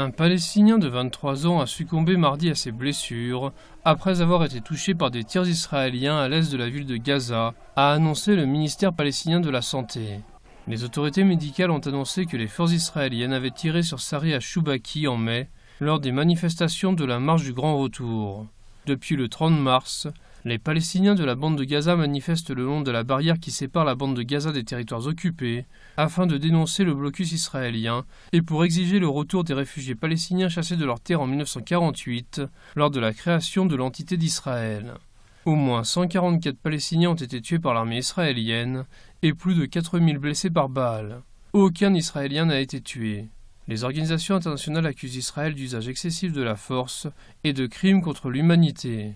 Un Palestinien de 23 ans a succombé mardi à ses blessures après avoir été touché par des tirs israéliens à l'est de la ville de Gaza, a annoncé le ministère palestinien de la Santé. Les autorités médicales ont annoncé que les forces israéliennes avaient tiré sur Sari à en mai lors des manifestations de la marche du Grand Retour. Depuis le 30 mars, les Palestiniens de la bande de Gaza manifestent le long de la barrière qui sépare la bande de Gaza des territoires occupés, afin de dénoncer le blocus israélien et pour exiger le retour des réfugiés palestiniens chassés de leur terre en 1948, lors de la création de l'entité d'Israël. Au moins 144 Palestiniens ont été tués par l'armée israélienne et plus de 4000 blessés par balles. Aucun Israélien n'a été tué. Les organisations internationales accusent Israël d'usage excessif de la force et de crimes contre l'humanité.